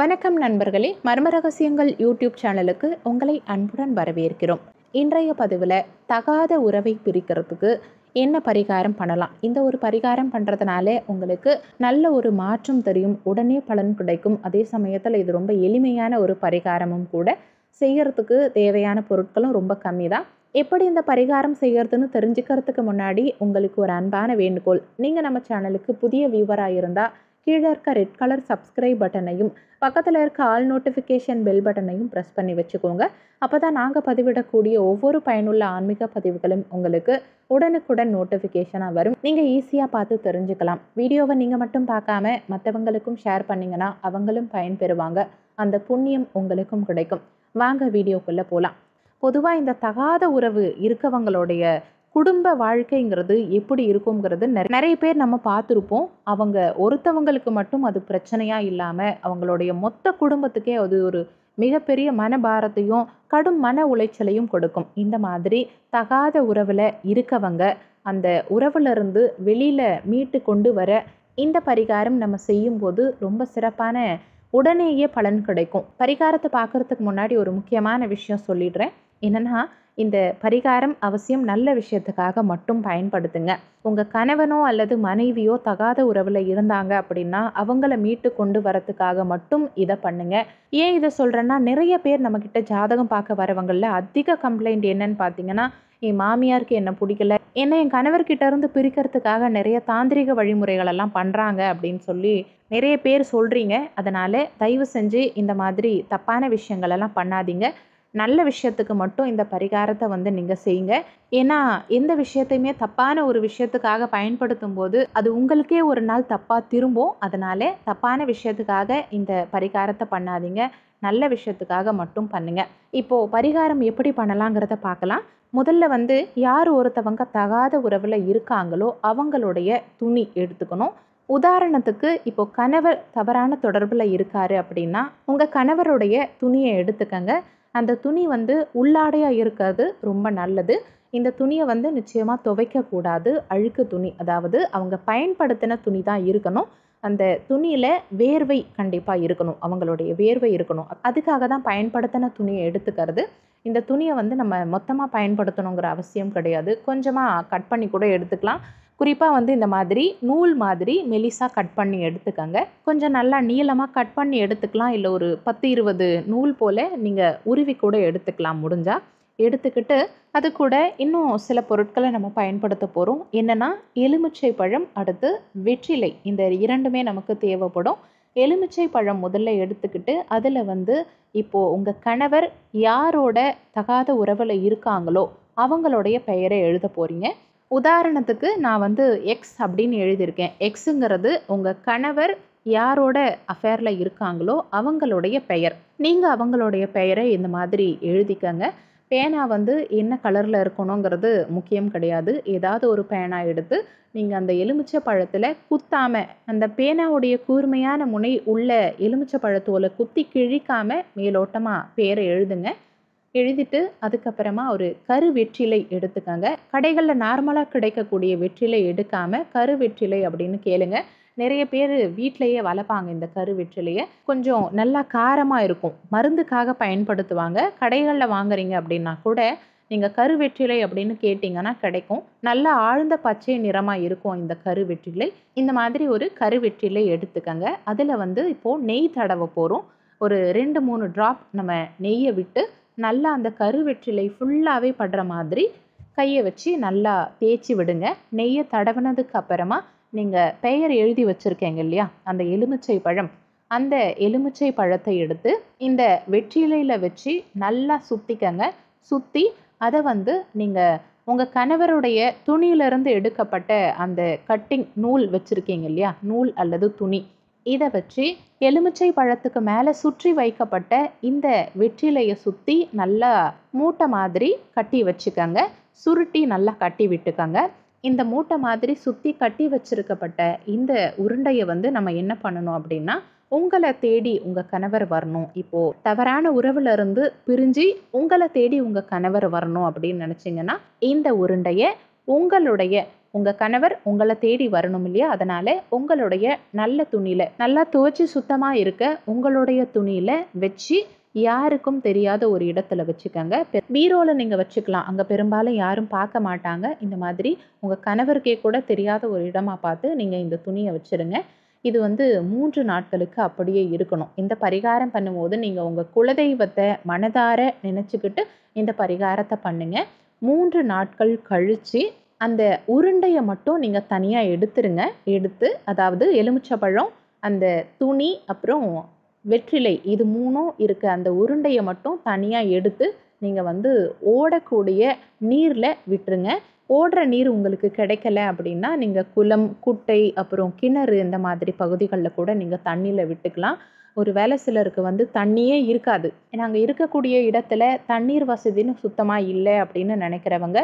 வணக்கம் நண்பர்களே மர்ம ரகசியங்கள் யூடியூப் சேனலுக்கு உங்களை அன்புடன் வரவேற்கிறோம் இன்றைய பதிவில் தகாத உறவை பிரிக்கிறதுக்கு என்ன பரிகாரம் பண்ணலாம் இந்த ஒரு பரிகாரம் பண்ணுறதுனால உங்களுக்கு நல்ல ஒரு மாற்றம் தெரியும் உடனே பலன் கிடைக்கும் அதே சமயத்தில் இது ரொம்ப எளிமையான ஒரு பரிகாரமும் கூட செய்கிறதுக்கு தேவையான பொருட்களும் ரொம்ப கம்மி தான் எப்படி இந்த பரிகாரம் செய்கிறதுன்னு தெரிஞ்சுக்கிறதுக்கு முன்னாடி உங்களுக்கு ஒரு அன்பான வேண்டுகோள் நீங்கள் நம்ம சேனலுக்கு புதிய வியூவராக இருந்தால் கீழே இருக்க ரெட் கலர் சப்ஸ்கிரைப் பட்டனையும் பக்கத்தில் இருக்க ஆல் நோட்டிஃபிகேஷன் பெல் பட்டனையும் ப்ரெஸ் பண்ணி வச்சுக்கோங்க அப்போ தான் நாங்கள் பதிவிடக்கூடிய ஒவ்வொரு பயனுள்ள ஆன்மீக பதிவுகளும் உங்களுக்கு உடனுக்குடன் நோட்டிஃபிகேஷனாக வரும் நீங்கள் ஈஸியாக பார்த்து தெரிஞ்சுக்கலாம் வீடியோவை நீங்கள் மட்டும் பார்க்காம மற்றவங்களுக்கும் ஷேர் பண்ணிங்கன்னா அவங்களும் பயன்பெறுவாங்க அந்த புண்ணியம் உங்களுக்கும் கிடைக்கும் வாங்க வீடியோக்குள்ளே போகலாம் பொதுவாக இந்த தகாத உறவு இருக்கவங்களுடைய குடும்ப வாழ்க்கைங்கிறது எப்படி இருக்குங்கிறது நிறைய நிறைய பேர் நம்ம பார்த்துருப்போம் அவங்க ஒருத்தவங்களுக்கு மட்டும் அது பிரச்சனையாக இல்லாமல் அவங்களுடைய மொத்த குடும்பத்துக்கே அது ஒரு மிகப்பெரிய மனபாரத்தையும் கடும் மன உளைச்சலையும் கொடுக்கும் இந்த மாதிரி தகாத உறவில் இருக்கவங்க அந்த உறவுலேருந்து வெளியில் மீட்டு கொண்டு வர இந்த பரிகாரம் நம்ம செய்யும்போது ரொம்ப சிறப்பான உடனேயே பலன் கிடைக்கும் பரிகாரத்தை பார்க்குறதுக்கு முன்னாடி ஒரு முக்கியமான விஷயம் சொல்லிடுறேன் என்னென்னா இந்த பரிகாரம் அவசியம் நல்ல விஷயத்துக்காக மட்டும் பயன்படுத்துங்க உங்கள் கணவனோ அல்லது மனைவியோ தகாத உறவில் இருந்தாங்க அப்படின்னா அவங்கள மீட்டு கொண்டு வரத்துக்காக மட்டும் இதை பண்ணுங்க ஏன் இதை சொல்கிறேன்னா நிறைய பேர் நம்மக்கிட்ட ஜாதகம் பார்க்க வரவங்களில் அதிக கம்ப்ளைண்ட் என்னன்னு பார்த்தீங்கன்னா என் மாமியாருக்கு என்ன பிடிக்கல ஏன்னா என் கணவர்கிட்ட இருந்து பிரிக்கிறதுக்காக நிறைய தாந்திரிக வழிமுறைகள் எல்லாம் பண்ணுறாங்க அப்படின்னு சொல்லி நிறைய பேர் சொல்கிறீங்க அதனால் தயவு செஞ்சு இந்த மாதிரி தப்பான விஷயங்களெல்லாம் பண்ணாதீங்க நல்ல விஷயத்துக்கு மட்டும் இந்த பரிகாரத்தை வந்து நீங்கள் செய்யுங்க ஏன்னா எந்த விஷயத்தையுமே தப்பான ஒரு விஷயத்துக்காக பயன்படுத்தும் போது அது உங்களுக்கே ஒரு நாள் தப்பாக திரும்பும் அதனால தப்பான விஷயத்துக்காக இந்த பரிகாரத்தை பண்ணாதீங்க நல்ல விஷயத்துக்காக மட்டும் பண்ணுங்கள் இப்போது பரிகாரம் எப்படி பண்ணலாங்கிறத பார்க்கலாம் முதல்ல வந்து யார் ஒருத்தவங்க தகாத உறவில் இருக்காங்களோ அவங்களுடைய துணி எடுத்துக்கணும் உதாரணத்துக்கு இப்போ கணவர் தவறான தொடர்பில் இருக்காரு அப்படின்னா உங்கள் கணவருடைய துணியை எடுத்துக்கங்க அந்த துணி வந்து உள்ளாடையாக இருக்கிறது ரொம்ப நல்லது இந்த துணியை வந்து நிச்சயமாக துவைக்கக்கூடாது அழுக்கு துணி அதாவது அவங்க பயன்படுத்தின துணி தான் இருக்கணும் அந்த துணியில் வேர்வை கண்டிப்பாக இருக்கணும் அவங்களுடைய வேர்வை இருக்கணும் அதுக்காக தான் பயன்படுத்தின துணியை எடுத்துக்கிறது இந்த துணியை வந்து நம்ம மொத்தமாக பயன்படுத்தணுங்கிற அவசியம் கிடையாது கொஞ்சமாக கட் பண்ணி கூட எடுத்துக்கலாம் குறிப்பாக வந்து இந்த மாதிரி நூல் மாதிரி மெலிசாக கட் பண்ணி எடுத்துக்கங்க கொஞ்சம் நல்லா நீளமாக கட் பண்ணி எடுத்துக்கலாம் இல்லை ஒரு பத்து இருபது நூல் போல் நீங்கள் உருவி கூட எடுத்துக்கலாம் முடிஞ்சால் எடுத்துக்கிட்டு அது கூட இன்னும் சில பொருட்களை நம்ம பயன்படுத்த போகிறோம் என்னென்னா எலுமிச்சை பழம் அடுத்து வெற்றிலை இந்த இரண்டுமே நமக்கு தேவைப்படும் எலுமிச்சை பழம் முதல்ல எடுத்துக்கிட்டு அதில் வந்து இப்போது உங்கள் கணவர் யாரோட தகாத உறவில் இருக்காங்களோ அவங்களுடைய பெயரை எழுத போகிறீங்க உதாரணத்துக்கு நான் வந்து எக்ஸ் அப்படின்னு எழுதியிருக்கேன் எக்ஸுங்கிறது உங்கள் கணவர் யாரோட அஃபேரில் இருக்காங்களோ அவங்களுடைய பெயர் நீங்கள் அவங்களுடைய பெயரை இந்த மாதிரி எழுதிக்கங்க பேனா வந்து என்ன கலரில் இருக்கணுங்கிறது முக்கியம் கிடையாது ஏதாவது ஒரு பேனா எடுத்து நீங்கள் அந்த எலுமிச்சை பழத்தில் குத்தாமல் அந்த பேனாவுடைய கூர்மையான முனை உள்ள எலுமிச்சை பழத்தோலை குத்தி கிழிக்காமல் மேலோட்டமாக பேரை எழுதுங்க எழுதிட்டு அதுக்கப்புறமா ஒரு கரு வெற்றிலை எடுத்துக்கோங்க கடைகளில் நார்மலாக கிடைக்கக்கூடிய வெற்றிலை எடுக்காமல் கரு வெற்றிலை அப்படின்னு கேளுங்க நிறைய பேர் வீட்டிலையே வளர்ப்பாங்க இந்த கரு வெற்றிலையை கொஞ்சம் நல்லா காரமாக இருக்கும் மருந்துக்காக பயன்படுத்துவாங்க கடைகளில் வாங்குறீங்க அப்படின்னா கூட நீங்கள் கருவெற்றிலை அப்படின்னு கேட்டிங்கன்னா கிடைக்கும் நல்ல ஆழ்ந்த பச்சை நிறமாக இருக்கும் இந்த கருவெற்றிலை இந்த மாதிரி ஒரு கருவெற்றிலை எடுத்துக்கங்க அதில் வந்து இப்போது நெய் தடவை போகிறோம் ஒரு ரெண்டு மூணு ட்ராப் நம்ம நெய்யை விட்டு நல்லா அந்த கருவெற்றிலை ஃபுல்லாகவே படுற மாதிரி கையை வச்சு நல்லா தேய்ச்சி விடுங்க நெய்யை தடவினதுக்கு அப்புறமா நீங்கள் பெயர் எழுதி வச்சுருக்கீங்க இல்லையா அந்த எலுமிச்சை பழம் அந்த எலுமிச்சை பழத்தை எடுத்து இந்த வெற்றிலையில் வச்சு நல்லா சுற்றிக்கங்க சுற்றி அதை வந்து நீங்கள் உங்கள் கணவருடைய துணியிலிருந்து எடுக்கப்பட்ட அந்த கட்டிங் நூல் வச்சுருக்கீங்க இல்லையா நூல் அல்லது துணி இதை வச்சு எலுமிச்சை பழத்துக்கு மேலே சுற்றி வைக்கப்பட்ட இந்த வெற்றிலையை சுற்றி நல்லா மூட்டை மாதிரி கட்டி வச்சுக்கோங்க சுருட்டி நல்லா கட்டி விட்டுக்கோங்க இந்த மூட்டை மாதிரி சுற்றி கட்டி வச்சிருக்கப்பட்ட இந்த உருண்டையை வந்து நம்ம என்ன பண்ணணும் அப்படின்னா உங்களை தேடி உங்கள் கணவர் வரணும் இப்போது தவறான உறவுல இருந்து பிரிஞ்சு உங்களை தேடி உங்கள் கணவர் வரணும் அப்படின்னு நினச்சிங்கன்னா இந்த உருண்டையை உங்களுடைய உங்கள் கணவர் உங்களை தேடி வரணும் இல்லையா அதனால் உங்களுடைய நல்ல துணியில் நல்லா துவைச்சி சுத்தமாக இருக்க உங்களுடைய துணியில் வச்சு யாருக்கும் தெரியாத ஒரு இடத்துல வச்சுக்கோங்க பீரோவில் நீங்கள் வச்சுக்கலாம் அங்கே பெரும்பாலும் யாரும் பார்க்க மாட்டாங்க இந்த மாதிரி உங்கள் கணவருக்கே கூட தெரியாத ஒரு இடமா பார்த்து நீங்கள் இந்த துணியை வச்சுருங்க இது வந்து மூன்று நாட்களுக்கு அப்படியே இருக்கணும் இந்த பரிகாரம் பண்ணும்போது நீங்கள் உங்கள் குலதெய்வத்தை மனதார நினச்சிக்கிட்டு இந்த பரிகாரத்தை பண்ணுங்கள் மூன்று நாட்கள் கழித்து அந்த உருண்டையை மட்டும் நீங்கள் தனியாக எடுத்துருங்க எடுத்து அதாவது பழம் அந்த துணி அப்புறம் வெற்றிலை இது மூணும் இருக்க அந்த உருண்டையை மட்டும் தனியாக எடுத்து நீங்கள் வந்து ஓடக்கூடிய நீரில் விட்டுருங்க ஓடுற நீர் உங்களுக்கு கிடைக்கல அப்படின்னா நீங்கள் குளம் குட்டை அப்புறம் கிணறு இந்த மாதிரி பகுதிகளில் கூட நீங்கள் தண்ணியில் விட்டுக்கலாம் ஒரு வேலை சிலருக்கு வந்து தண்ணியே இருக்காது நாங்கள் இருக்கக்கூடிய இடத்துல தண்ணீர் வசதின்னு சுத்தமாக இல்லை அப்படின்னு நினைக்கிறவங்க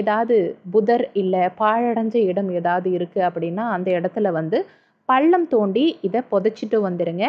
ஏதாவது புதர் இல்லை பாழடைஞ்ச இடம் ஏதாவது இருக்குது அப்படின்னா அந்த இடத்துல வந்து பள்ளம் தோண்டி இதை புதைச்சிட்டு வந்துடுங்க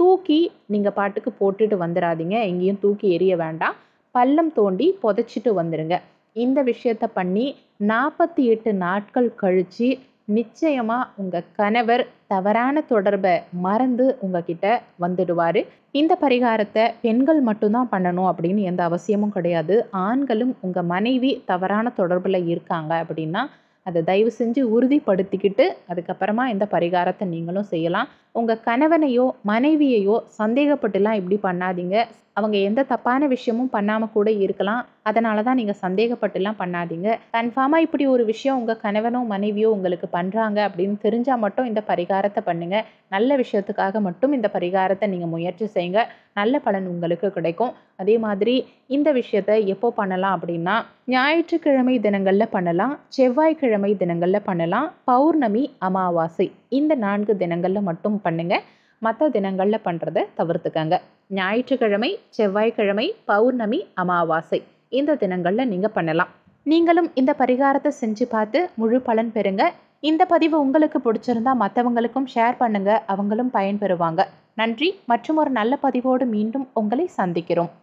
தூக்கி நீங்கள் பாட்டுக்கு போட்டுட்டு வந்துடாதீங்க எங்கேயும் தூக்கி எரிய வேண்டாம் பள்ளம் தோண்டி புதைச்சிட்டு வந்துடுங்க இந்த விஷயத்த பண்ணி நாற்பத்தி எட்டு நாட்கள் கழித்து நிச்சயமாக உங்கள் கணவர் தவறான தொடர்பை மறந்து உங்ககிட்ட வந்துடுவார் இந்த பரிகாரத்தை பெண்கள் மட்டும்தான் பண்ணணும் அப்படின்னு எந்த அவசியமும் கிடையாது ஆண்களும் உங்கள் மனைவி தவறான தொடர்பில் இருக்காங்க அப்படின்னா அதை தயவு செஞ்சு உறுதிப்படுத்திக்கிட்டு அதுக்கப்புறமா இந்த பரிகாரத்தை நீங்களும் செய்யலாம் உங்கள் கணவனையோ மனைவியையோ சந்தேகப்பட்டுலாம் இப்படி பண்ணாதீங்க அவங்க எந்த தப்பான விஷயமும் பண்ணாமல் கூட இருக்கலாம் அதனால தான் நீங்கள் சந்தேகப்பட்டுலாம் பண்ணாதீங்க கன்ஃபார்மாக இப்படி ஒரு விஷயம் உங்கள் கணவனோ மனைவியோ உங்களுக்கு பண்ணுறாங்க அப்படின்னு தெரிஞ்சால் மட்டும் இந்த பரிகாரத்தை பண்ணுங்கள் நல்ல விஷயத்துக்காக மட்டும் இந்த பரிகாரத்தை நீங்கள் முயற்சி செய்யுங்க நல்ல பலன் உங்களுக்கு கிடைக்கும் அதே மாதிரி இந்த விஷயத்த எப்போ பண்ணலாம் அப்படின்னா ஞாயிற்றுக்கிழமை தினங்களில் பண்ணலாம் செவ்வாய்க்கிழமை தினங்களில் பண்ணலாம் பௌர்ணமி அமாவாசை இந்த நான்கு தினங்களில் மட்டும் பண்ணுங்கள் மற்ற தினங்களில் பண்ணுறதை தவிர்த்துக்கங்க ஞாயிற்றுக்கிழமை செவ்வாய்க்கிழமை பௌர்ணமி அமாவாசை இந்த தினங்களில் நீங்கள் பண்ணலாம் நீங்களும் இந்த பரிகாரத்தை செஞ்சு பார்த்து முழு பலன் பெறுங்க இந்த பதிவு உங்களுக்கு பிடிச்சிருந்தா மற்றவங்களுக்கும் ஷேர் பண்ணுங்க அவங்களும் பயன்பெறுவாங்க நன்றி மற்றும் ஒரு நல்ல பதிவோடு மீண்டும் உங்களை சந்திக்கிறோம்